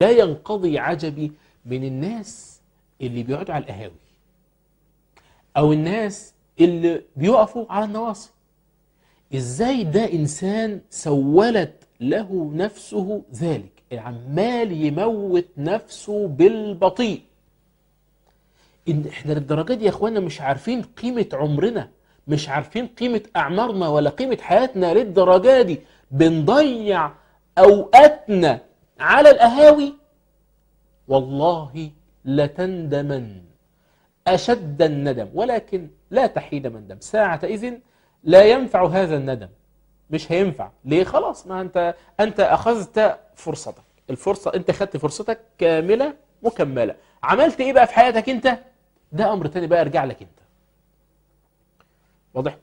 لا ينقضي عجبي من الناس اللي بيقعدوا على القهاوي او الناس اللي بيقفوا على النواصي ازاي ده انسان سولت له نفسه ذلك عمال يموت نفسه بالبطيء إن احنا للدرجه دي يا اخوانا مش عارفين قيمه عمرنا مش عارفين قيمه اعمارنا ولا قيمه حياتنا للدرجه دي بنضيع اوقاتنا على الأهاوي والله لتندمن أشد الندم ولكن لا تحيد من دم ساعة إذن لا ينفع هذا الندم مش هينفع ليه خلاص ما أنت, أنت أخذت فرصتك الفرصة أنت خدت فرصتك كاملة مكملة عملت إيه بقى في حياتك أنت ده أمر تاني بقى ارجع لك أنت واضح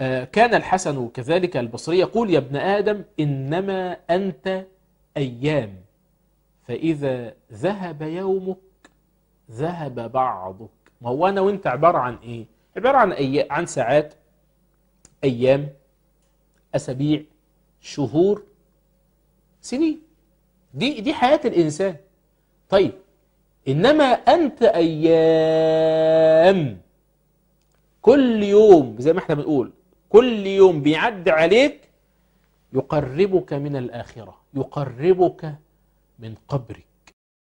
آه، كان الحسن كذلك البصري يقول يا ابن آدم إنما أنت أيام فإذا ذهب يومك ذهب بعضك ما هو أنا وأنت عبارة عن إيه؟ عبارة عن أي... عن ساعات أيام أسابيع شهور سنين دي دي حياة الإنسان طيب إنما أنت أيام كل يوم زي ما احنا بنقول كل يوم بيعدي عليك يقربك من الآخرة يقربك من قبرك